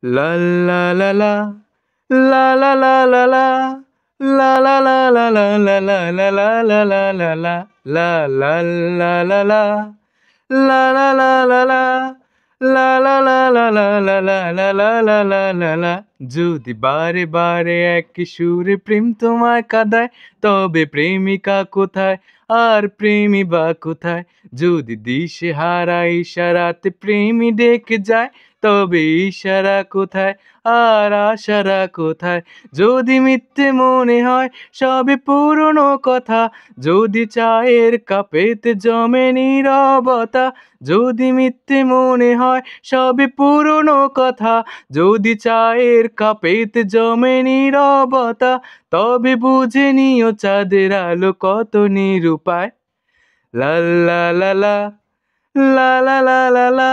La la la la la la la la la La la la la la la la la la la la la la la la la la la La la la la la La la la la la la la la la la la la la যদি বারে বারে এক সুরে প্রেম তোমায় কাদায় তবে প্রেমিকা কোথায় আর প্রেমী বা কোথায় যদি দিশে হারা ইশারাতে প্রেমী ডেকে যায় তবে ইশারা কোথায় আর আশারা কোথায় যদি মিথ্যে মনে হয় সবে পুরনো কথা যদি চায়ের কাপেতে জমে নিরবতা যদি মিথ্যে মনে হয় সবে পুরনো কথা যদি চায়ের কাপেতে জমে নিরবতা তবে বুঝে নিও চাঁদের আলো কত নিরূপায় লা লা লা লা লা লা লা লা লা